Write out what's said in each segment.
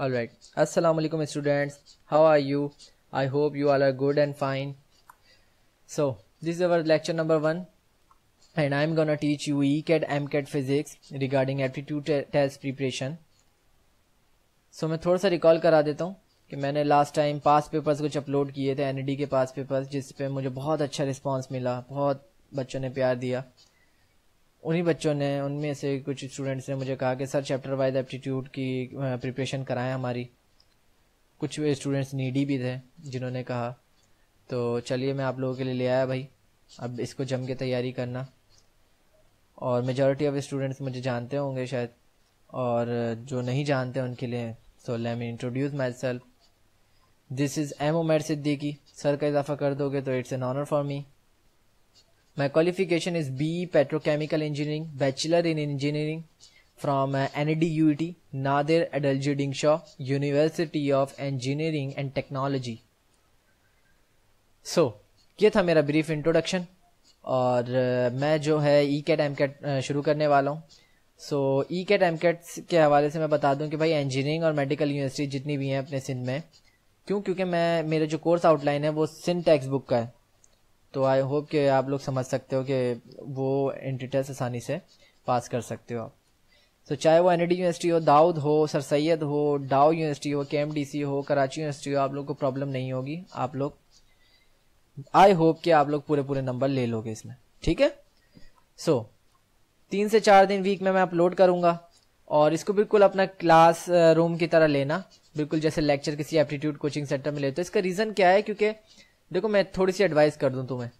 Alright, Assalamualaikum students, how are you? I hope you all are good and fine. So, this is our lecture number 1 and I am gonna teach you ECAD MCAD Physics regarding aptitude test preparation. So, मैं थोड़ा सा recall करा देता हूँ कि मैंने last time pass papers कुछ upload किए थे एनडी के पास पेपर्स जिस पे मुझे बहुत अच्छा रिस्पांस मिला बहुत बच्चों ने प्यार दिया उन्हीं बच्चों ने उनमें से कुछ स्टूडेंट्स ने मुझे कहा कि सर चैप्टर वाइज एप्टीट्यूड की प्रिपरेशन कराएं हमारी कुछ स्टूडेंट्स नीडी भी थे जिन्होंने कहा तो चलिए मैं आप लोगों के लिए ले आया भाई अब इसको जम के तैयारी करना और मेजॉरिटी ऑफ स्टूडेंट्स मुझे जानते होंगे शायद और जो नहीं जानते उनके लिए so let me introduce myself this is am Umair Siddiqui sir का इजाफा कर दोगे तो it's an honour for me My qualification is BE Petrochemical Engineering, Bachelor in Engineering from uh, NADUT, Nadir Adelji Dingshaw, University of Engineering and Technology. So so, ये था मेरा brief introduction और uh, मैं जो है ई कैट एम कैट शुरू करने वाला हूँ so ECAT MCAT के हवाले से मैं बता दूं कि भाई इंजीनियरिंग और मेडिकल यूनिवर्सिटी जितनी भी हैं अपने सिंध में क्यों क्योंकि मैं मेरा जो कोर्स आउटलाइन है वो सिंध टेक्स्ट बुक का है तो आई होप कि आप लोग समझ सकते हो कि वो एंट्री टेस्ट आसानी से पास कर सकते हो आप तो चाहे वो एन यूनिवर्सिटी हो दाऊद हो सर सैयद हो डाओ यूनिवर्सिटी हो के हो कराची यूनिवर्सिटी हो आप लोग को प्रॉब्लम नहीं होगी आप लोग आई होप कि आप लोग पूरे पूरे नंबर ले लोगे इसमें ठीक है सो so, तीन से चार दिन वीक में मैं अपलोड करूंगा और इसको बिल्कुल अपना क्लास रूम की तरह लेना बिल्कुल जैसे लेक्चर किसी एप्टीट्यूड कोचिंग सेंटर में लेते तो इसका रीज़न क्या है क्योंकि देखो मैं थोड़ी सी एडवाइस कर दूं तुम्हें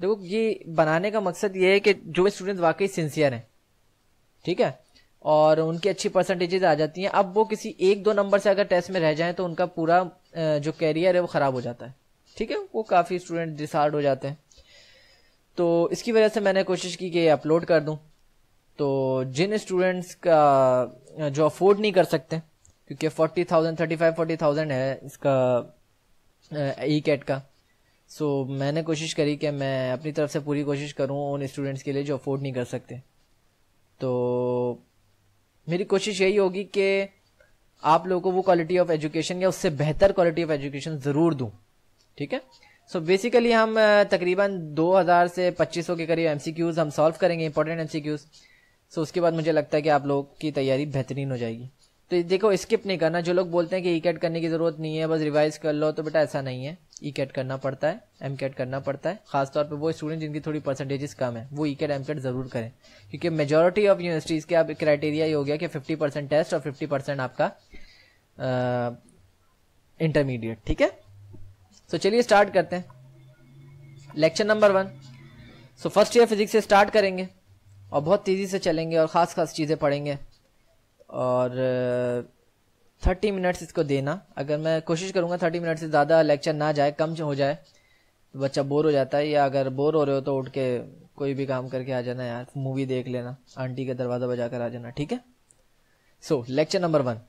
देखो ये बनाने का मकसद ये है कि जो स्टूडेंट वाकई सिंसियर हैं ठीक है और उनकी अच्छी परसेंटेजेज आ जाती हैं अब वो किसी एक दो नंबर से अगर टेस्ट में रह जाए तो उनका पूरा जो कैरियर है वो ख़राब हो जाता है ठीक है वो काफ़ी स्टूडेंट डिसार्ड हो जाते हैं तो इसकी वजह से मैंने कोशिश की कि अपलोड कर दूं तो जिन स्टूडेंट्स का जो अफोर्ड नहीं कर सकते क्योंकि forty thousand thirty five forty thousand है इसका ई कैट e का सो so, मैंने कोशिश करी कि मैं अपनी तरफ से पूरी कोशिश करूँ उन स्टूडेंट्स के लिए जो अफोर्ड नहीं कर सकते तो मेरी कोशिश यही होगी कि आप लोगों को वो क्वालिटी ऑफ एजुकेशन या उससे बेहतर क्वालिटी ऑफ एजुकेशन ज़रूर दूँ ठीक है सो so बेसिकली हम तकरीबन 2000 से 2500 के करीब एम हम सॉल्व करेंगे इंपॉर्टेंट एम सो उसके बाद मुझे लगता है कि आप लोग की तैयारी बेहतरीन हो जाएगी तो देखो स्किप नहीं करना जो लोग बोलते हैं कि ई e करने की ज़रूरत नहीं है बस रिवाइज कर लो तो बेटा ऐसा नहीं है ई e कैट करना पड़ता है एम कैट करना पड़ता है खासतौर पर वो स्टूडेंट जिनकी थोड़ी परसेंटेजेस कम है वो ई कैट एम कैट ज़रूर करें क्योंकि मेजोरिटी ऑफ यूनिवर्सिटीज़ के अब क्राइटेरिया ये हो गया कि फिफ्टी परसेंट टेस्ट और फिफ्टी परसेंट आपका इंटरमीडिएट ठीक है सो चलिए स्टार्ट करते हैं lecture number one so first year physics से स्टार्ट करेंगे और बहुत तेज़ी से चलेंगे और ख़ास ख़ास चीज़ें पढ़ेंगे और uh, थर्टी मिनट्स इसको देना अगर मैं कोशिश करूँगा थर्टी मिनट से ज़्यादा लेक्चर ना जाए कम हो जाए तो बच्चा बोर हो जाता है या अगर बोर हो रहे हो तो उठ के कोई भी काम करके आ जाना यार मूवी देख लेना आंटी का दरवाज़ा बजा कर आ जाना ठीक है सो लेक्चर नंबर वन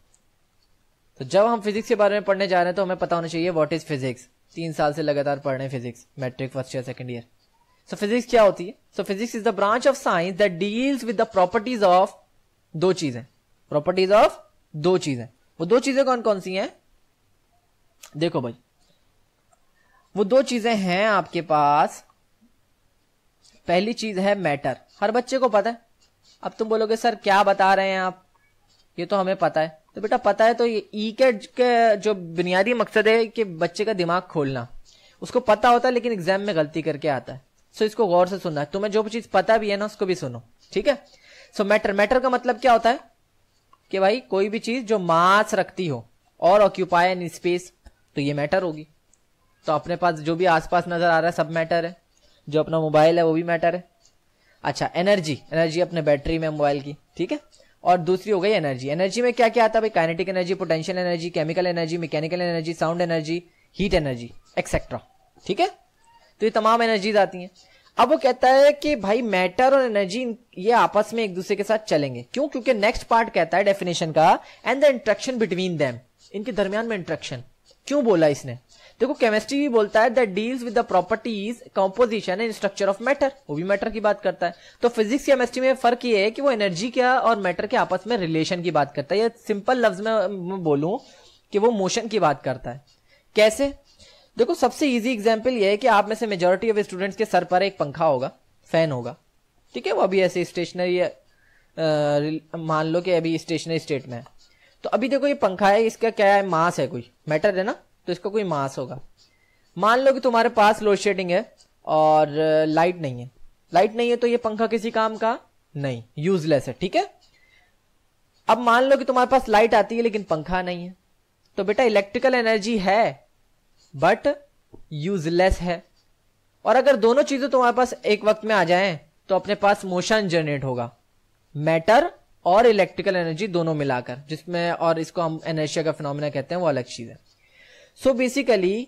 तो जब हम फिजिक्स के बारे में पढ़ने जा रहे हैं तो हमें पता होना चाहिए वॉट इज़ फिजिक्स तीन साल से लगातार पढ़ रहे हैं physics matric first year second year so physics क्या होती है so physics is the branch of science that deals with the properties of दो चीजें प्रॉपर्टीज ऑफ दो चीजें वो दो चीजें कौन कौन सी हैं देखो भाई वो दो चीजें हैं आपके पास पहली चीज है मैटर हर बच्चे को पता है अब तुम बोलोगे सर क्या बता रहे हैं आप ये तो हमें पता है तो बेटा पता है तो ये ई के, जो बुनियादी मकसद है कि बच्चे का दिमाग खोलना उसको पता होता है लेकिन एग्जाम में गलती करके आता है सो इसको गौर से सुनना है तुम्हें जो चीज पता भी है ना उसको भी सुनो ठीक है सो मैटर मैटर का मतलब क्या होता है कि भाई कोई भी चीज जो मास रखती हो और ऑक्यूपाई इन स्पेस तो ये मैटर होगी तो अपने पास जो भी आसपास नजर आ रहा है सब मैटर है जो अपना मोबाइल है वो भी मैटर है अच्छा एनर्जी एनर्जी अपने बैटरी में मोबाइल की ठीक है और दूसरी हो गई एनर्जी एनर्जी में क्या क्या आता है भाई kinetic energy potential energy chemical energy mechanical energy sound energy heat energy etcetera ठीक है तो ये तमाम एनर्जीज आती हैं अब वो कहता है कि भाई मैटर और एनर्जी ये आपस में एक दूसरे के साथ चलेंगे क्यों क्योंकि नेक्स्ट पार्ट कहता है डेफिनेशन का and the interaction between them इनके दरमियान में इंट्रेक्शन क्यों बोला इसने देखो केमिस्ट्री भी बोलता है that deals with the properties composition and structure of matter वो भी मैटर की बात करता है तो फिजिक्स केमिस्ट्री में फर्क ये है कि वो एनर्जी क्या और मैटर के आपस में रिलेशन की बात करता है या सिंपल लफ्ज में बोलूं कि वो मोशन की बात करता है कैसे देखो सबसे इजी एग्जाम्पल ये है कि आप में से मेजोरिटी ऑफ स्टूडेंट्स के सर पर एक पंखा होगा फैन होगा ठीक है वो अभी ऐसे स्टेशनरी मान लो कि अभी स्टेशनरी स्टेट में है तो अभी देखो ये पंखा है इसका क्या है मास है कोई मैटर है ना तो इसका कोई मास होगा मान लो कि तुम्हारे पास लोड शेडिंग है और लाइट नहीं है लाइट नहीं है तो ये पंखा किसी काम का नहीं यूजलेस है ठीक है अब मान लो कि तुम्हारे पास लाइट आती है लेकिन पंखा नहीं है तो बेटा इलेक्ट्रिकल एनर्जी है बट यूजलेस है और अगर दोनों चीजें तुम्हारे पास एक वक्त में आ जाएं तो अपने पास मोशन जनरेट होगा मैटर और इलेक्ट्रिकल एनर्जी दोनों मिलाकर जिसमें और इसको हम एनर्जिया का फिनोमिना कहते हैं वो अलग चीज है सो बेसिकली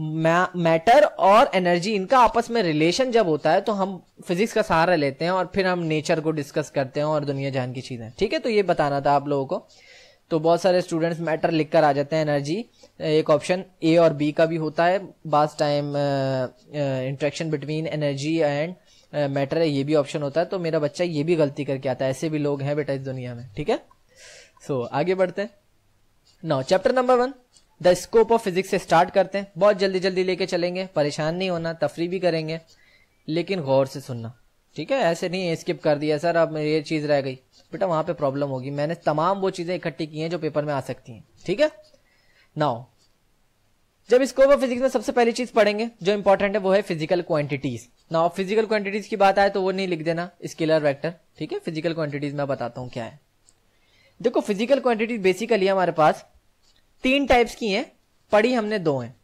मैटर और एनर्जी इनका आपस में रिलेशन जब होता है तो हम फिजिक्स का सहारा लेते हैं और फिर हम नेचर को डिस्कस करते हैं और दुनिया जान की चीजें ठीक है तो ये बताना था आप लोगों को तो बहुत सारे स्टूडेंट्स मैटर लिख कर आ जाते हैं एनर्जी एक ऑप्शन ए और बी का भी होता है बास time interaction between energy and matter ये भी ऑप्शन होता है तो मेरा बच्चा ये भी गलती करके आता है ऐसे भी लोग हैं बेटा इस दुनिया में ठीक है सो so, आगे बढ़ते हैं now chapter number one the scope of physics से स्टार्ट करते हैं बहुत जल्दी जल्दी लेके चलेंगे परेशान नहीं होना तफरी भी करेंगे लेकिन गौर से सुनना ठीक है ऐसे नहीं स्किप कर दिया सर अब ये चीज रह गई बेटा वहां पे प्रॉब्लम होगी मैंने तमाम वो चीजें इकट्ठी की हैं जो पेपर में आ सकती हैं ठीक है नाउ जब स्कोप ऑफ फिजिक्स में सबसे पहली चीज पढ़ेंगे जो इंपॉर्टेंट है वो है physical quantities now physical quantities की बात आए तो वो नहीं लिख देना स्केलर वेक्टर ठीक है फिजिकल क्वांटिटीज मैं बताता हूं क्या है देखो फिजिकल क्वांटिटीज बेसिकली हमारे पास तीन टाइप्स की हैं पढ़ी हमने दो हैं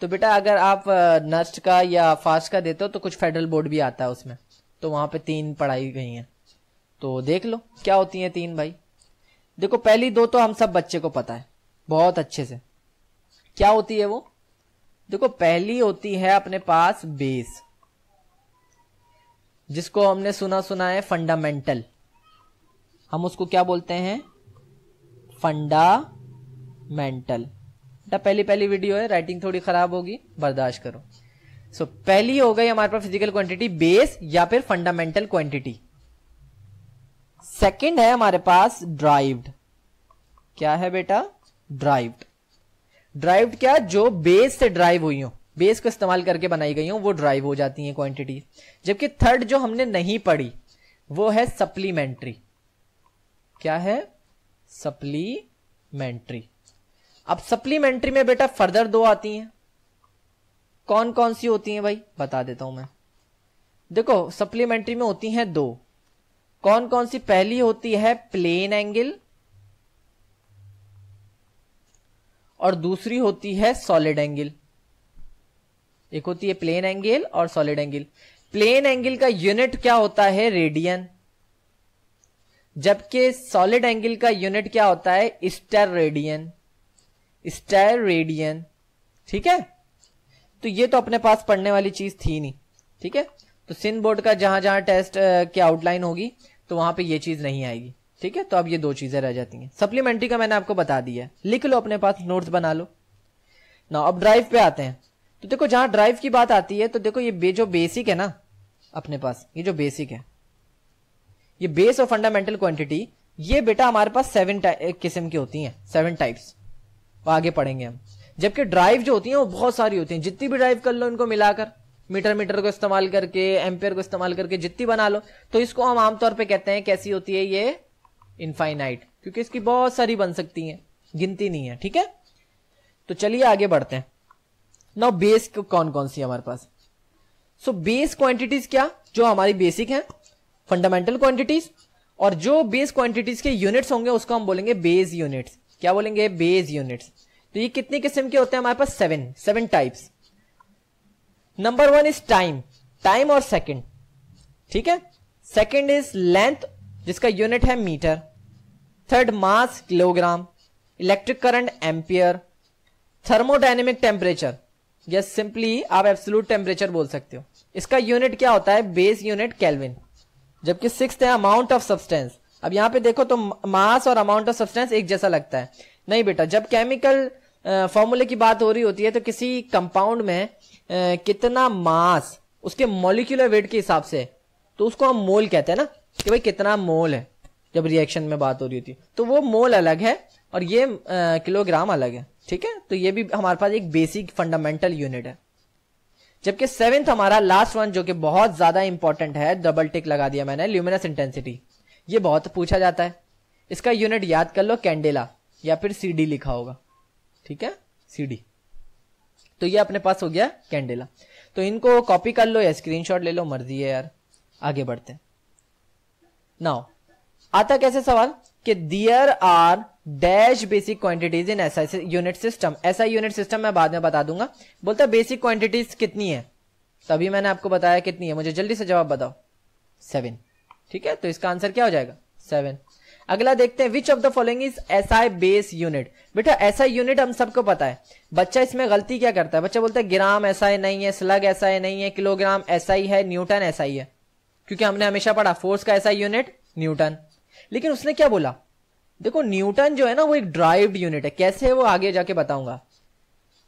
तो बेटा अगर आप नस्ट का या फास्ट का देते हो तो कुछ फेडरल बोर्ड भी आता है उसमें तो वहां पे तीन पढ़ाई गई हैं तो देख लो क्या होती है तीन भाई देखो पहली दो तो हम सब बच्चे को पता है बहुत अच्छे से क्या होती है वो देखो पहली होती है अपने पास बेस जिसको हमने सुना सुना है फंडामेंटल हम उसको क्या बोलते हैं फंडामेंटल पहली पहली वीडियो है राइटिंग थोड़ी खराब होगी बर्दाश्त करो सो so, पहली हो गई हमारे पास फिजिकल क्वांटिटी बेस या फिर फंडामेंटल क्वांटिटी सेकंड है हमारे पास ड्राइव्ड क्या है बेटा ड्राइव्ड ड्राइव्ड क्या जो बेस से ड्राइव हुई हो बेस को इस्तेमाल करके बनाई गई हो वो ड्राइव हो जाती है क्वांटिटी जबकि थर्ड जो हमने नहीं पढ़ी वो है सप्लीमेंट्री क्या है सप्लीमेंट्री अब सप्लीमेंट्री में बेटा फर्दर दो आती हैं कौन कौन सी होती हैं भाई बता देता हूं मैं देखो सप्लीमेंट्री में होती हैं दो कौन कौन सी पहली होती है प्लेन एंगल और दूसरी होती है सॉलिड एंगल एक होती है प्लेन एंगल और सॉलिड एंगल प्लेन एंगल का यूनिट क्या होता है रेडियन जबकि सॉलिड एंगल का यूनिट क्या होता है स्टर रेडियन स्टर रेडियन ठीक है तो ये तो अपने पास पढ़ने वाली चीज थी नहीं ठीक है तो सिंध बोर्ड का जहां जहां टेस्ट की आउटलाइन होगी तो वहां पे ये चीज नहीं आएगी ठीक है तो अब ये दो चीजें रह जाती हैं सप्लीमेंट्री का मैंने आपको बता दिया है लिख लो अपने पास नोट्स बना लो ना अब ड्राइव पे आते हैं तो देखो जहां ड्राइव की बात आती है तो देखो ये बे, जो बेसिक है ना अपने पास ये जो बेसिक है ये बेस और फंडामेंटल क्वांटिटी ये बेटा हमारे पास सेवन किस्म की होती हैं सेवन टाइप्स आगे पढ़ेंगे हम जबकि ड्राइव जो होती है वो बहुत सारी होती है जितनी भी ड्राइव कर लो इनको मिलाकर मीटर मीटर को इस्तेमाल करके एम्पेयर को इस्तेमाल करके जितनी बना लो तो इसको हम आमतौर पे कहते हैं कैसी होती है ये इनफाइनाइट क्योंकि इसकी बहुत सारी बन सकती हैं गिनती नहीं है ठीक है तो चलिए आगे बढ़ते हैं नाउ बेस कौन कौन सी हमारे पास सो बेस क्वांटिटीज क्या जो हमारी बेसिक हैं फंडामेंटल क्वांटिटीज और जो बेस क्वांटिटीज के यूनिट्स होंगे उसको हम बोलेंगे बेस यूनिट्स क्या बोलेंगे बेस यूनिट्स तो ये कितनी किस्म के होते हैं हमारे पास seven seven types number one is time time और सेकेंड ठीक है सेकेंड इज लेंथ जिसका यूनिट है metre third mass kilogram electric current ampere thermodynamic temperature या सिंपली आप एब्सोलूट टेम्परेचर बोल सकते हो इसका यूनिट क्या होता है बेस यूनिट कैलविन जबकि सिक्स है अमाउंट ऑफ सब्सटेंस अब यहां पे देखो तो मास और अमाउंट ऑफ सब्सटेंस एक जैसा लगता है नहीं बेटा जब केमिकल फॉर्मूले की बात हो रही होती है तो किसी कंपाउंड में कितना मास उसके मोलिकुलर वेट के हिसाब से तो उसको हम मोल कहते हैं ना कि भाई कितना मोल है जब रिएक्शन में बात हो रही होती है तो वो मोल अलग है और ये किलोग्राम अलग है ठीक है तो ये भी हमारे पास एक बेसिक फंडामेंटल यूनिट है जबकि सेवेंथ हमारा लास्ट वन जो कि बहुत ज्यादा इंपॉर्टेंट है डबल टिक लगा दिया मैंने ल्यूमिनस इंटेंसिटी ये बहुत पूछा जाता है इसका यूनिट याद कर लो कैंडेला या फिर सीडी लिखा होगा ठीक है सीडी तो ये अपने पास हो गया कैंडेला तो इनको कॉपी कर लो या स्क्रीन ले लो मर्जी है यार आगे बढ़ते नाउ आता कैसे सवाल कि there are dash basic quantities in S unit system ऐसा यूनिट सिस्टम मैं बाद में बता दूंगा बोलता है बेसिक क्वांटिटीज कितनी है तभी मैंने आपको बताया कितनी है मुझे जल्दी से जवाब बताओ सेवन ठीक है तो इसका आंसर क्या हो जाएगा सेवन अगला देखते हैं which of the following is S I base unit बेटा एस आई यूनिट हम सबको पता है बच्चा इसमें गलती क्या करता है बच्चा बोलता है ग्राम एस आई नहीं है स्लग एस आई नहीं है किलोग्राम एस आई है न्यूटन एस आई है क्योंकि हमने हमेशा पढ़ा फोर्स का एस आई यूनिट न्यूटन लेकिन उसने क्या बोला देखो न्यूटन जो है ना वो एक ड्राइव्ड यूनिट है कैसे है वो आगे जाके बताऊंगा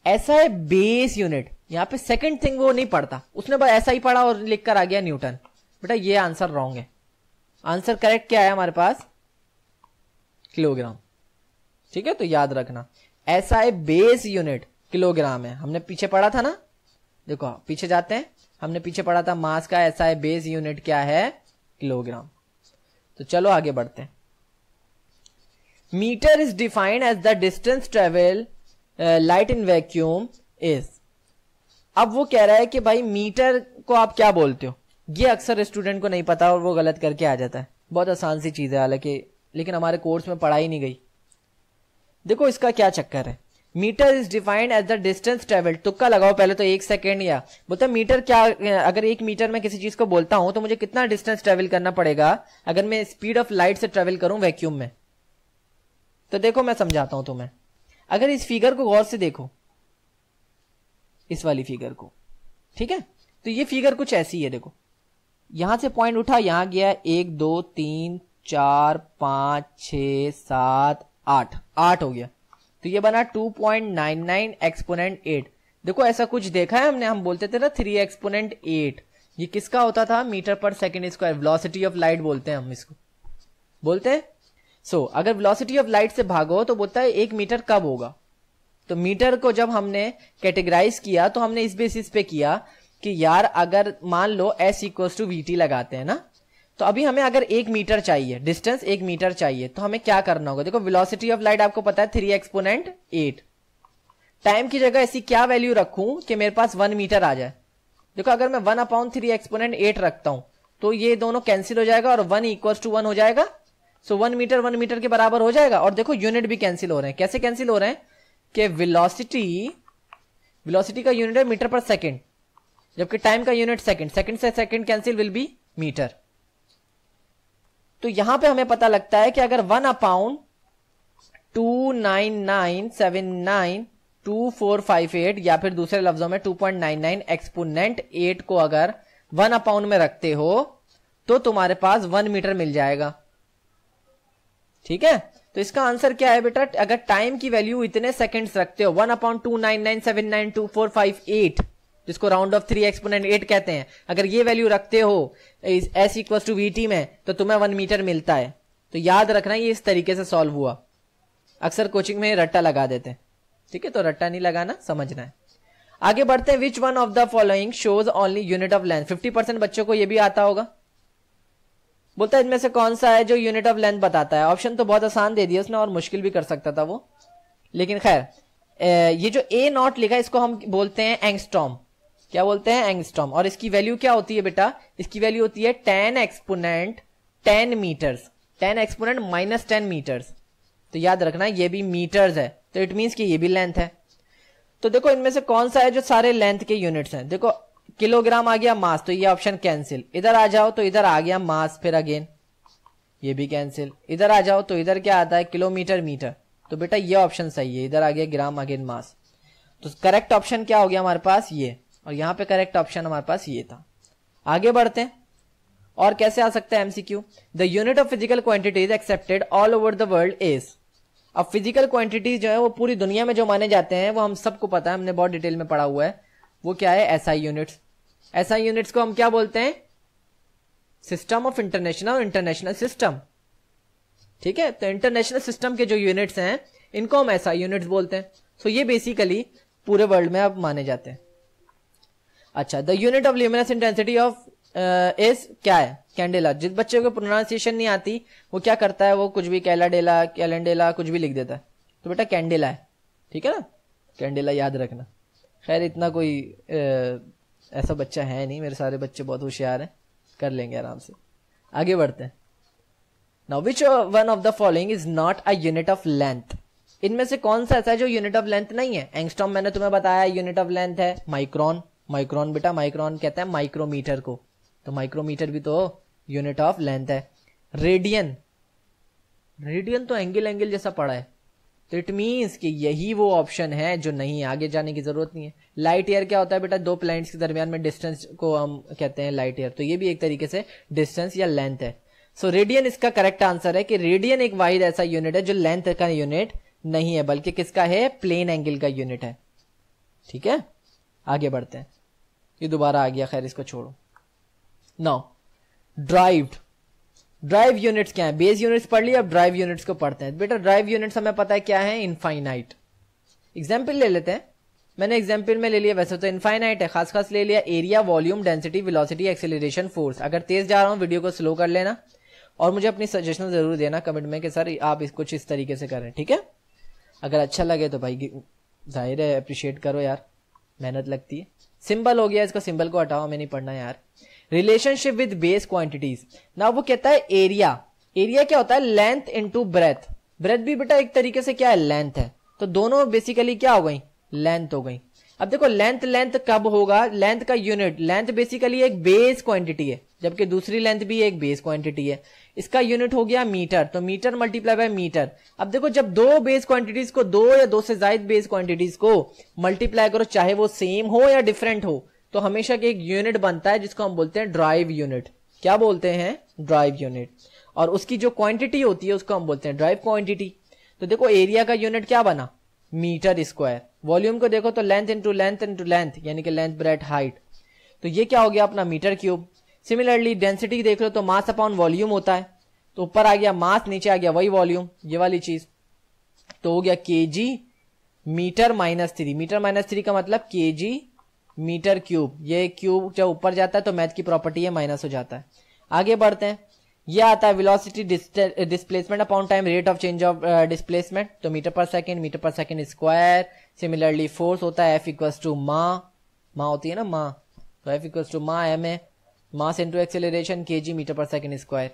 ऐसा है बेस यूनिट यहाँ पे सेकंड थिंग वो नहीं पढ़ता उसने बस ऐसा ही पढ़ा और लिखकर आ गया न्यूटन बेटा ये आंसर रॉन्ग है आंसर करेक्ट क्या है हमारे पास किलोग्राम ठीक है तो याद रखना ऐसा है बेस यूनिट किलोग्राम है हमने पीछे पढ़ा था ना देखो पीछे जाते हैं हमने पीछे पढ़ा था मास का ऐसा है बेस यूनिट क्या है किलोग्राम तो चलो आगे बढ़ते हैं metre is defined as the distance travel light in vacuum is अब वो कह रहा है कि भाई मीटर को आप क्या बोलते हो ये अक्सर स्टूडेंट को नहीं पता और वो गलत करके आ जाता है बहुत आसान सी चीज है हालांकि लेकिन हमारे कोर्स में पढ़ाई नहीं गई देखो इसका क्या चक्कर है metre is defined as the distance travel तुक्का लगाओ पहले तो एक सेकेंड या बोलते मीटर क्या अगर एक मीटर में किसी चीज को बोलता हूं तो मुझे कितना डिस्टेंस ट्रेवल करना पड़ेगा अगर मैं स्पीड ऑफ लाइट से ट्रेवल करूं वैक्यूम में तो देखो मैं समझाता हूं तुम्हें अगर इस फिगर को गौर से देखो इस वाली फिगर को ठीक है तो ये फिगर कुछ ऐसी है देखो यहां से पॉइंट उठा यहां गया एक दो तीन चार पांच छ सात आठ आठ हो गया तो ये बना two point nine nine exponent eight देखो ऐसा कुछ देखा है हमने हम बोलते थे ना थ्री एक्सपोनेंट एट ये किसका होता था मीटर पर second square velocity of light बोलते हैं हम इसको बोलते हैं सो so, अगर वेलोसिटी ऑफ लाइट से भागो तो बोलता है एक मीटर कब होगा तो मीटर को जब हमने कैटेगराइज किया तो हमने इस बेसिस पे किया कि यार अगर मान लो एस इक्वल टू वी लगाते हैं ना तो अभी हमें अगर एक मीटर चाहिए डिस्टेंस एक मीटर चाहिए तो हमें क्या करना होगा देखो वेलोसिटी ऑफ लाइट आपको पता है थ्री एक्सपोनेंट एट टाइम की जगह ऐसी क्या वैल्यू रखू कि मेरे पास वन मीटर आ जाए देखो अगर मैं one upon three exponent eight रखता हूं तो ये दोनों कैंसिल हो जाएगा और वन इक्वल टू वन हो जाएगा so one metre one metre के बराबर हो जाएगा और देखो यूनिट भी कैंसिल हो रहे हैं कैसे कैंसिल हो रहे हैं कि विलोसिटी विलोसिटी का यूनिट है मीटर पर सेकेंड जबकि टाइम का यूनिट सेकेंड सेकेंड से second cancel will be metre तो यहां पे हमें पता लगता है कि अगर one upon two nine nine seven nine two four five eight या फिर दूसरे लफ्जों में two point nine nine exponent eight को अगर वन अपाउंड में रखते हो तो तुम्हारे पास वन मीटर मिल जाएगा ठीक है तो इसका आंसर क्या है बेटा अगर टाइम की वैल्यू इतने सेकंड्स रखते हो one upon two nine nine seven nine two four five eight जिसको round off three exponent eight कहते हैं अगर ये वैल्यू रखते हो S equal to V T में तो तुम्हें वन मीटर मिलता है तो याद रखना ये इस तरीके से सॉल्व हुआ अक्सर कोचिंग में रट्टा लगा देते हैं ठीक है तो रट्टा नहीं लगाना समझना है आगे बढ़ते हैं which one of the following shows only unit of length fifty percent बच्चों को यह भी आता होगा बोलता है इनमें से कौन सा है जो यूनिट ऑफ लेंथ बताता है ऑप्शन तो बहुत आसान दे दिया उसने और मुश्किल भी कर सकता था वो लेकिन खैर ये जो ए नॉट लिखा इसको हम बोलते हैं एंगस्टॉम क्या बोलते हैं एंगस्ट्रॉम और इसकी वैल्यू क्या होती है बेटा इसकी वैल्यू होती है ten exponent ten metres ten exponent minus ten metres तो याद रखना ये भी मीटर्स है तो इट मीन्स कि ये भी लेंथ है तो देखो इनमें से कौन सा है जो सारे लेंथ के यूनिट्स हैं देखो किलोग्राम आ गया मास तो ये ऑप्शन कैंसिल इधर आ जाओ तो इधर आ गया मास फिर अगेन ये भी कैंसिल इधर आ जाओ तो इधर क्या आता है किलोमीटर मीटर तो बेटा ये ऑप्शन सही है इधर आ गया ग्राम अगेन मास तो करेक्ट ऑप्शन क्या हो गया हमारे पास ये और यहां पे करेक्ट ऑप्शन हमारे पास ये था आगे बढ़ते हैं और कैसे आ सकता है MCQ the unit of physical quantities accepted all over the world is अब फिजिकल क्वांटिटीज जो है वो पूरी दुनिया में जो माने जाते हैं वो हम सबको पता है हमने बहुत डिटेल में पढ़ा हुआ है वो क्या है S I unit S I units को हम क्या बोलते हैं सिस्टम ऑफ इंटरनेशनल और इंटरनेशनल सिस्टम ठीक है तो इंटरनेशनल सिस्टम के जो यूनिट्स हैं इनको हम एस आई यूनिट्स बोलते हैं सो so ये बेसिकली पूरे वर्ल्ड में अब माने जाते हैं अच्छा the unit of luminous intensity of is क्या है कैंडेला जिस बच्चे को प्रोनाउंसिएशन नहीं आती वो क्या करता है वो कुछ भी कैला डेला कैलेंडेला कुछ भी लिख देता है तो बेटा कैंडेला है ठीक है ना कैंडेला याद रखना खैर इतना कोई uh, ऐसा बच्चा है नहीं मेरे सारे बच्चे बहुत होशियार हैं कर लेंगे आराम से आगे बढ़ते हैं now which one of the following is not a unit of length इनमें से कौन सा ऐसा है जो यूनिट ऑफ लेंथ नहीं है एंगस्टॉम मैंने तुम्हें बताया यूनिट ऑफ लेंथ है माइक्रॉन माइक्रोन बेटा माइक्रोन कहता है माइक्रोमीटर को तो माइक्रोमीटर भी तो यूनिट ऑफ लेंथ है रेडियन रेडियन तो एंगल एंगल जैसा पड़ा है तो इट मीन्स कि यही वो ऑप्शन है जो नहीं आगे जाने की जरूरत नहीं है लाइट ईयर क्या होता है बेटा दो प्लैनेट्स के दरमियान में डिस्टेंस को हम कहते हैं लाइट ईयर तो ये भी एक तरीके से डिस्टेंस या लेंथ है सो so, रेडियन इसका करेक्ट आंसर है कि रेडियन एक वाहिद ऐसा यूनिट है जो लेंथ का यूनिट नहीं है बल्कि किसका है प्लेन एंगल का यूनिट है ठीक है आगे बढ़ते हैं ये दोबारा आ गया खैर इसको छोड़ो नौ ड्राइव ड्राइव यूनिट्स क्या है बेस यूनिट्स पढ़ लिया अब ड्राइव यूनिट्स को पढ़ते हैं बेटा ड्राइव यूनिट्स हमें पता है क्या है इनफाइनाइट एग्जाम्पल ले लेते हैं मैंने एग्जाम्पल में ले लिया वैसे तो इनफाइनाइट है खास खास ले लिया area volume density velocity acceleration force अगर तेज जा रहा हूं वीडियो को स्लो कर लेना और मुझे अपनी सजेशन जरूर देना कमेंट में कि सर आप इस कुछ इस तरीके से करें ठीक है अगर अच्छा लगे तो भाई जाहिर है अप्रिशिएट करो यार मेहनत लगती है सिंबल हो गया इसका सिंबल को हटाओ हमें नहीं पढ़ना यार रिलेशनशिप विद बेस क्वांटिटीज ना वो कहता है एरिया एरिया क्या होता है लेंथ इंटू ब्रेथ ब्रेथ भी बेटा एक तरीके से क्या है लेंथ है तो दोनों बेसिकली क्या हो गई लेंथ हो गई अब देखो लेंथ लेंथ कब होगा लेंथ का यूनिट लेंथ बेसिकली एक बेस क्वांटिटी है जबकि दूसरी लेंथ भी एक बेस क्वांटिटी है इसका यूनिट हो गया मीटर तो मीटर मल्टीप्लाई बाय मीटर अब देखो जब दो बेस क्वांटिटीज को दो या दो से ज्यादा बेस क्वांटिटीज को मल्टीप्लाई करो चाहे वो सेम हो या डिफरेंट हो तो हमेशा एक यूनिट बनता है जिसको हम बोलते हैं ड्राइव यूनिट क्या बोलते हैं ड्राइव यूनिट और उसकी जो क्वांटिटी होती है उसको हम बोलते हैं ड्राइव क्वांटिटी तो देखो एरिया का यूनिट क्या बना मीटर स्क्वायर वॉल्यूम को देखो तो length into length into length यानी कि लेंथ ब्रेड हाइट तो ये क्या हो गया अपना मीटर क्यूब सिमिलरली डेंसिटी देख लो तो मास अपॉन वॉल्यूम होता है तो ऊपर आ गया मास नीचे आ गया वही वॉल्यूम ये वाली चीज तो हो गया K G meter minus three meter minus three का मतलब के जी मीटर क्यूब ये क्यूब जब ऊपर जाता है तो मैथ की प्रॉपर्टी है माइनस हो जाता है आगे बढ़ते हैं यह आता है velocity displacement upon time rate of change of displacement तो मीटर पर सेकेंड मीटर पर सेकेंड स्क्वायर सिमिलरली फोर्स होता है एफ इक्वल टू मा मा होती है ना मा तो एफ इक्वल टू मा एम है mass into acceleration K G meter पर सेकेंड स्क्वायर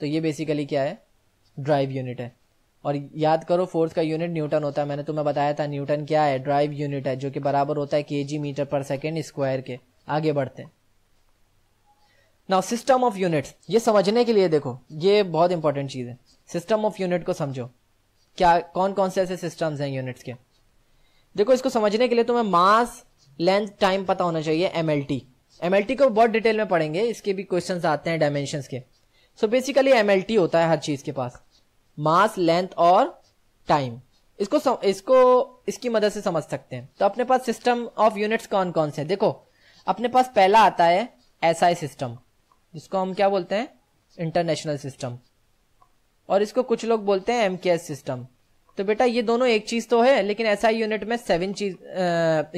तो ये बेसिकली क्या है ड्राइव यूनिट है और याद करो फोर्स का यूनिट न्यूटन होता है मैंने तुम्हें बताया था न्यूटन क्या है ड्राइव यूनिट है जो कि बराबर होता है के जी मीटर पर सेकेंड स्क्वायर के आगे बढ़ते हैं नाउ सिस्टम ऑफ यूनिट्स ये समझने के लिए देखो ये बहुत इंपॉर्टेंट चीज़ है सिस्टम ऑफ यूनिट को समझो क्या कौन कौन से ऐसे सिस्टम्स हैं यूनिट्स के देखो इसको समझने के लिए तुम्हें मास लेंथ टाइम पता होना चाहिए एम एल टी एम को बहुत डिटेल में पढ़ेंगे इसके भी क्वेश्चन आते हैं डायमेंशन के सो बेसिकली एम होता है हर चीज के पास मास लेंथ और टाइम इसको सम, इसको इसकी मदद से समझ सकते हैं तो अपने पास सिस्टम ऑफ यूनिट्स कौन कौन से हैं देखो अपने पास पहला आता है एसआई सिस्टम जिसको हम क्या बोलते हैं इंटरनेशनल सिस्टम और इसको कुछ लोग बोलते हैं एमकेएस सिस्टम तो बेटा ये दोनों एक चीज तो है लेकिन ऐसा SI यूनिट में सेवन चीज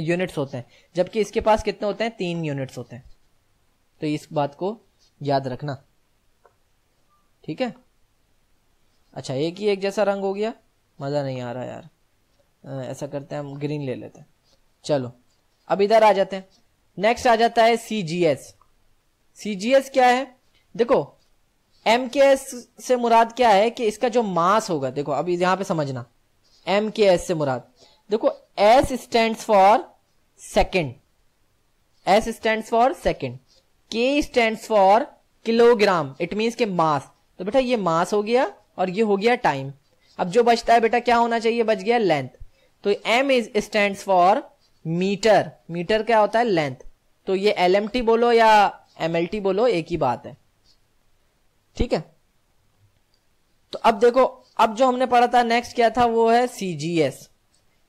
यूनिट्स होते हैं जबकि इसके पास कितने होते हैं तीन यूनिट्स होते हैं तो इस बात को याद रखना ठीक है अच्छा एक ही एक जैसा रंग हो गया मज़ा नहीं आ रहा यार ऐसा करते हैं हम ग्रीन ले लेते हैं चलो अब इधर आ जाते हैं नेक्स्ट आ जाता है सी G S C G S क्या है देखो एम के एस से मुराद क्या है कि इसका जो मास होगा देखो अब यहां पे समझना एम के एस से मुराद देखो S stand for second S stand for second K stand for kilogram it mean K mass तो बेटा ये मास हो गया और ये हो गया टाइम अब जो बचता है बेटा क्या होना चाहिए बच गया लेंथ तो M is stand for meter meter क्या होता है लेंथ तो ये एल बोलो या एम बोलो एक ही बात है ठीक है तो अब देखो अब जो हमने पढ़ा था नेक्स्ट क्या था वो है सीजीएस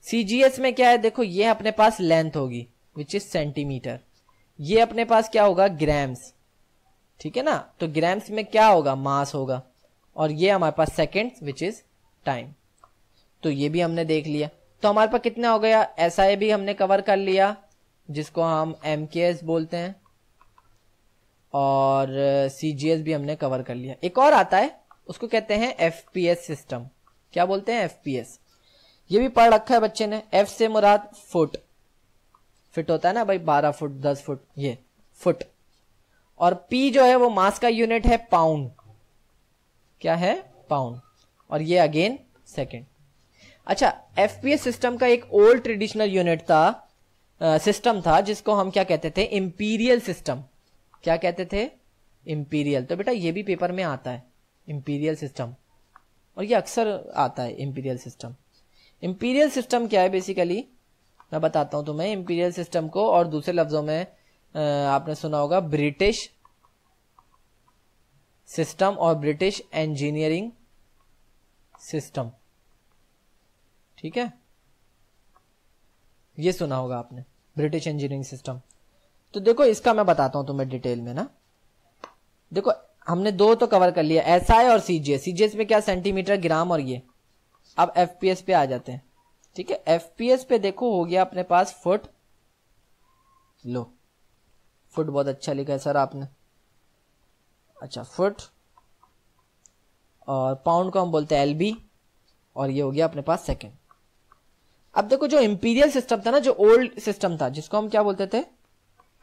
सीजीएस में क्या है देखो ये अपने पास लेंथ होगी विच इज सेंटीमीटर ये अपने पास क्या होगा ग्राम्स ठीक है ना तो ग्राम्स में क्या होगा मास होगा और ये हमारे पास सेकेंड विच इज टाइम तो ये भी हमने देख लिया तो हमारे पास कितना हो गया एस SI भी हमने कवर कर लिया जिसको हम एम बोलते हैं और सी भी हमने कवर कर लिया एक और आता है उसको कहते हैं एफ सिस्टम क्या बोलते हैं एफ ये भी पढ़ रखा है बच्चे ने एफ से मुराद फुट फिट होता है ना भाई बारह फुट दस फुट ये फुट और पी जो है वो मास का यूनिट है पाउंड क्या है पाउंड और ये अगेन सेकेंड अच्छा एफ सिस्टम का एक ओल्ड ट्रेडिशनल यूनिट था सिस्टम uh, था जिसको हम क्या कहते थे इंपीरियल सिस्टम क्या कहते थे इम्पीरियल तो बेटा ये भी पेपर में आता है इम्पीरियल सिस्टम और ये अक्सर आता है इम्पीरियल सिस्टम इम्पीरियल सिस्टम क्या है बेसिकली मैं बताता हूँ तुम्हें इम्पीरियल सिस्टम को और दूसरे लफ्जों में आपने सुना होगा ब्रिटिश सिस्टम और ब्रिटिश इंजीनियरिंग सिस्टम ठीक है ये सुना होगा आपने ब्रिटिश इंजीनियरिंग सिस्टम तो देखो इसका मैं बताता हूं तुम्हें डिटेल में ना देखो हमने दो तो कवर कर लिया एस SI और सीजीए सीजीएस में क्या सेंटीमीटर ग्राम और ये अब एफपीएस पे आ जाते हैं ठीक है एफपीएस पे देखो हो गया अपने पास फुट लो फुट बहुत अच्छा लिखा है सर आपने अच्छा फुट और पाउंड को हम बोलते हैं एलबी और ये हो गया अपने पास सेकंड अब देखो जो इंपीरियल सिस्टम था ना जो ओल्ड सिस्टम था जिसको हम क्या बोलते थे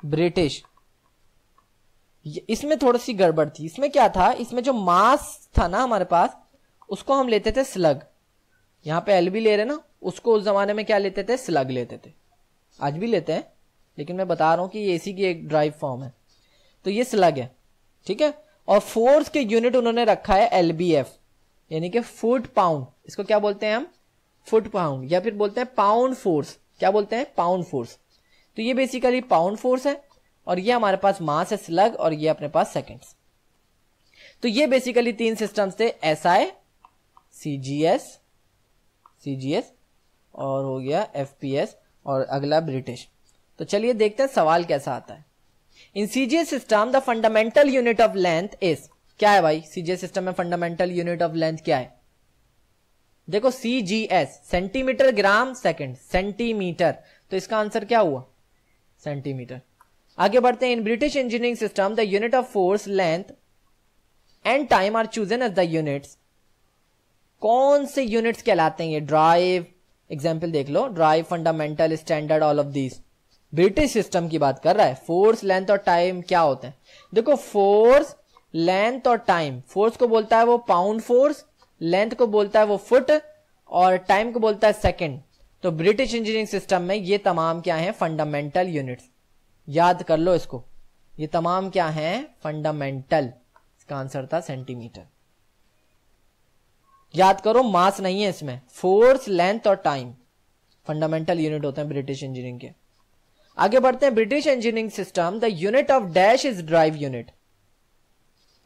ब्रिटिश इसमें थोड़ी सी गड़बड़ थी इसमें क्या था इसमें जो मास था ना हमारे पास उसको हम लेते थे स्लग यहां पे एल भी ले रहे ना उसको उस जमाने में क्या लेते थे स्लग लेते थे आज भी लेते हैं लेकिन मैं बता रहा हूं कि ये इसी की एक ड्राइव फॉर्म है तो ये स्लग है ठीक है और फोर्स के यूनिट उन्होंने रखा है एल बी एफ यानी कि फुट पाउंड इसको क्या बोलते हैं हम फुट पाउंड या फिर बोलते हैं पाउंड फोर्स क्या बोलते हैं पाउंड फोर्स तो ये बेसिकली पाउंड फोर्स है और ये हमारे पास मास है स्लग और ये अपने पास सेकेंड्स तो ये बेसिकली तीन सिस्टम थे S I C G S C G S और हो गया एफ पी एस और अगला ब्रिटिश तो चलिए देखते हैं सवाल कैसा आता है in C G S system the fundamental unit of length is क्या है भाई सी जी एस सिस्टम में फंडामेंटल यूनिट ऑफ लेंथ क्या है देखो C G S centimeter gram second centimeter तो इसका आंसर क्या हुआ सेंटीमीटर आगे बढ़ते हैं in British engineering system the unit of force length and time are chosen as the units कौन से यूनिट्स कहलाते हैं ये ड्राइव एग्जाम्पल देख लो derived fundamental standard all of these British system की बात कर रहा है फोर्स लेंथ और टाइम क्या होते हैं देखो फोर्स लेंथ और टाइम फोर्स को बोलता है वो पाउंड फोर्स लेंथ को बोलता है वो फुट और टाइम को बोलता है सेकंड तो ब्रिटिश इंजीनियरिंग सिस्टम में ये तमाम क्या है फंडामेंटल यूनिट्स याद कर लो इसको ये तमाम क्या है फंडामेंटल इसका आंसर था सेंटीमीटर याद करो मास नहीं है इसमें फोर्स लेंथ और टाइम फंडामेंटल यूनिट होते हैं ब्रिटिश इंजीनियरिंग के आगे बढ़ते हैं British engineering system the unit of dash is derived unit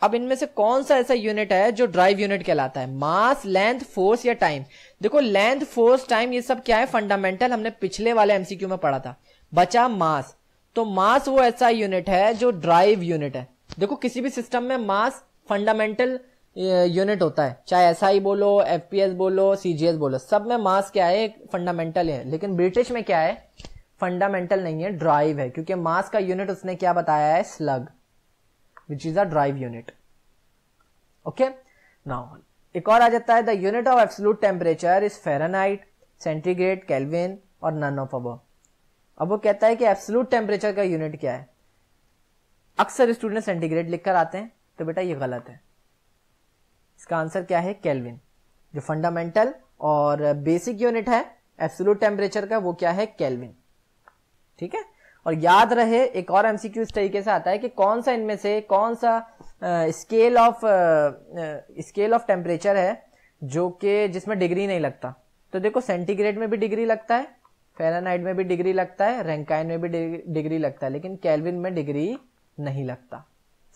अब इनमें से कौन सा ऐसा यूनिट है जो ड्राइव यूनिट कहलाता है मास लेंथ फोर्स या टाइम देखो लेंथ फोर्स टाइम ये सब क्या है फंडामेंटल हमने पिछले वाले एमसीक्यू में पढ़ा था बचा मास तो मास वो ऐसा यूनिट है जो ड्राइव यूनिट है देखो किसी भी सिस्टम में मास फंडामेंटल यूनिट होता है चाहे एस SI बोलो एफ बोलो सीजीएस बोलो सब में मास क्या है फंडामेंटल है लेकिन ब्रिटिश में क्या है फंडामेंटल नहीं है ड्राइव है क्योंकि मास का यूनिट उसने क्या बताया है slug which is a derived unit okay now एक और आ जाता है the unit of absolute temperature is Fahrenheit centigrade kelvin और नन ऑफ अब अब वो कहता है कि एब्सोलूट टेम्परेचर का यूनिट क्या है अक्सर स्टूडेंट सेंटीग्रेड लिखकर आते हैं तो बेटा ये गलत है इसका आंसर क्या है कैलविन जो फंडामेंटल और बेसिक यूनिट है एब्सोलूट टेम्परेचर का वो क्या है कैलविन ठीक है और याद रहे एक और एमसीक्यू इस तरीके से आता है कि कौन सा इनमें से कौन सा scale of scale of temperature है जो कि जिसमें डिग्री नहीं लगता तो देखो सेंटीग्रेड में भी डिग्री लगता है फेरानाइट में भी डिग्री लगता है रेंकाइन में भी डिग्री लगता है लेकिन कैलविन में डिग्री नहीं लगता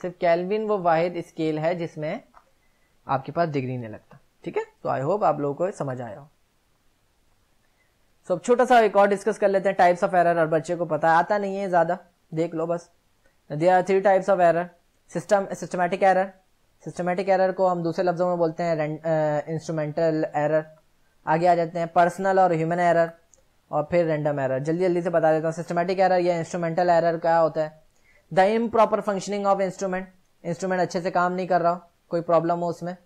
सिर्फ कैलविन वो वाहिद स्केल है जिसमें आपके पास डिग्री नहीं लगता ठीक है तो आई होप आप लोगों को समझ आया हो सो अब छोटा सा एक और डिस्कस कर लेते हैं टाइप्स ऑफ एरर और बच्चे को पता आता नहीं है ज्यादा देख लो बस they are three types of error system systematic error systematic error को हम दूसरे लफ्जों में बोलते हैं इंस्ट्रूमेंटल एरर आगे आ जाते हैं पर्सनल और ह्यूमन एरर और फिर रेंडम एरर जल्दी जल्दी से बता देता हूँ सिस्टमेटिक एरर या इंस्ट्रूमेंटल एरर क्या होता है the improper functioning of instrument instrument अच्छे से काम नहीं कर रहा कोई प्रॉब्लम हो उसमें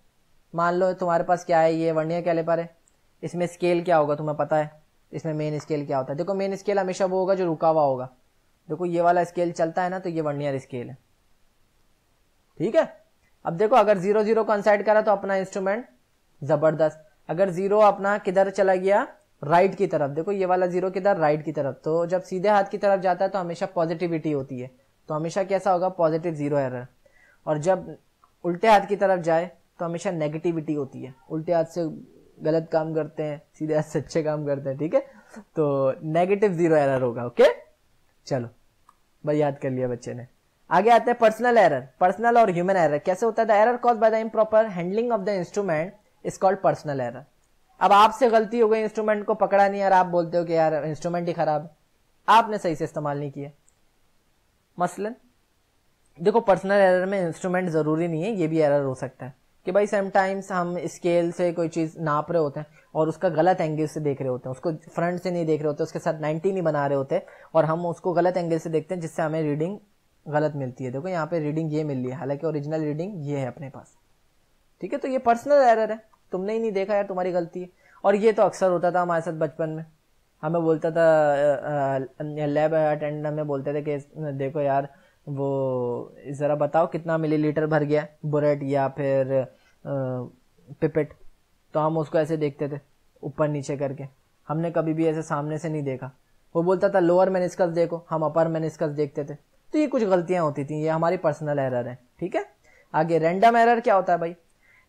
मान लो तुम्हारे पास क्या है ये ले कैलिपर है इसमें स्केल क्या होगा तुम्हें पता है इसमें मेन स्केल क्या होता है देखो मेन स्केल हमेशा वो होगा जो रुका हुआ होगा देखो ये वाला स्केल चलता है ना तो ये वर्नियर स्केल है ठीक है अब देखो अगर जीरो जीरो को अनसाइड करा तो अपना इंस्ट्रूमेंट जबरदस्त अगर जीरो अपना किधर चला गया राइट की तरफ देखो ये वाला जीरो किधर राइट की तरफ तो जब सीधे हाथ की तरफ जाता है तो हमेशा पॉजिटिविटी होती है तो हमेशा कैसा होगा पॉजिटिव जीरो एरर और जब उल्टे हाथ की तरफ जाए तो हमेशा नेगेटिविटी होती है उल्टे हाथ से गलत काम करते हैं सीधे अच्छे काम करते हैं ठीक है तो नेगेटिव जीरो एरर होगा ओके चलो भाई याद कर लिया बच्चे ने आगे आते हैं पर्सनल एरर पर्सनल और ह्यूमन एरर कैसे होता है error caused by the improper handling of the instrument is called personal error अब आपसे गलती हो गई इंस्ट्रूमेंट को पकड़ा नहीं यार आप बोलते हो कि यार इंस्ट्रूमेंट ही खराब है आपने सही से इस्तेमाल नहीं किया मसलन देखो पर्सनल एरर में इंस्ट्रूमेंट जरूरी नहीं है ये भी एरर हो सकता है कि भाई समटाइम्स हम स्केल से कोई चीज़ नाप रहे होते हैं और उसका गलत एंगल से देख रहे होते हैं उसको फ्रंट से नहीं देख रहे होते उसके साथ नाइनटी नहीं बना रहे होते और हम उसको गलत एंगल से देखते हैं जिससे हमें रीडिंग गलत मिलती है देखो यहाँ पे रीडिंग ये मिल रही है हालांकि ओरिजिनल रीडिंग ये है अपने पास ठीक है तो ये पर्सनल एरर है तुमने ही नहीं देखा यार तुम्हारी गलती है और ये तो अक्सर होता था हमारे साथ बचपन में हमें बोलता था लेब अटेंडेंट हमें बोलते थे कि देखो यार वो ज़रा बताओ कितना मिलीलीटर भर गया बुरेट या फिर पिपेट तो हम उसको ऐसे देखते थे ऊपर नीचे करके हमने कभी भी ऐसे सामने से नहीं देखा वो बोलता था लोअर मेनिस्कस देखो हम अपर मेनिस्कस देखते थे तो ये कुछ गलतियाँ होती थी ये हमारी पर्सनल एरर है ठीक है आगे रेंडम एरर क्या होता है भाई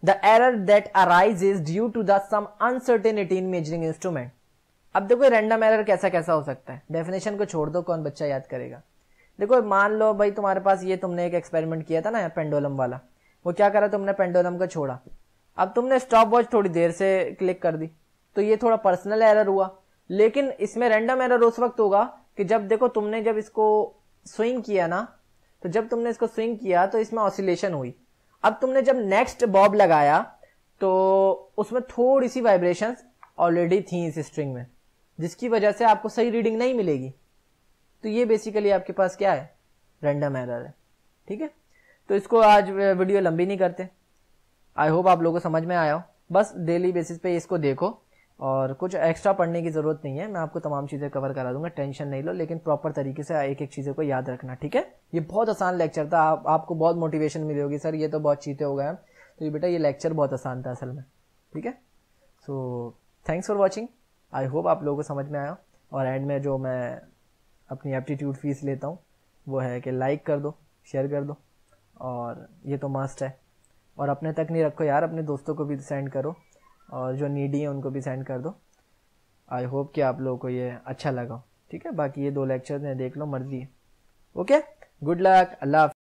the error that arise is due to the some uncertainty in measuring instrument अब देखो रैंडम एरर कैसा कैसा हो सकता है डेफिनेशन को छोड़ दो कौन बच्चा याद करेगा देखो मान लो भाई तुम्हारे पास ये तुमने एक एक्सपेरिमेंट किया था ना पेंडोलम वाला वो क्या करा तुमने पेंडोलम को छोड़ा अब तुमने स्टॉप वॉच थोड़ी देर से क्लिक कर दी तो ये थोड़ा पर्सनल एरर हुआ लेकिन इसमें रैंडम एरर उस वक्त होगा कि जब देखो तुमने जब इसको स्विंग किया ना तो जब तुमने इसको स्विंग किया तो इसमें ऑसिलेशन हुई अब तुमने जब नेक्स्ट बॉब लगाया तो उसमें थोड़ी सी वाइब्रेशंस ऑलरेडी थी इस स्ट्रिंग में जिसकी वजह से आपको सही रीडिंग नहीं मिलेगी तो ये बेसिकली आपके पास क्या है रेंडम एरर है ठीक है तो इसको आज वीडियो लंबी नहीं करते आई होप आप लोगों को समझ में आया हो बस डेली बेसिस पे इसको देखो और कुछ एक्स्ट्रा पढ़ने की ज़रूरत नहीं है मैं आपको तमाम चीज़ें कवर करा दूंगा टेंशन नहीं लो लेकिन प्रॉपर तरीके से एक एक चीज़ों को याद रखना ठीक है ये बहुत आसान लेक्चर था आप, आपको बहुत मोटिवेशन मिली होगी सर ये तो बहुत चीते हो गए तो ये बेटा ये लेक्चर बहुत आसान था असल में ठीक है so thanks for watching I hope आप लोगों को समझ में आया और एंड में जो मैं अपनी एप्टीट्यूड फीस लेता हूँ वो है कि लाइक कर दो शेयर कर दो और ये तो मस्ट है और अपने तक नहीं रखो यार अपने दोस्तों को भी सेंड करो और जो नीडी हैं उनको भी सेंड कर दो आई होप कि आप लोगों को ये अच्छा लगा ठीक है बाकी ये दो लेक्चर्स हैं देख लो मर्जी है ओके गुड लक अल्लाह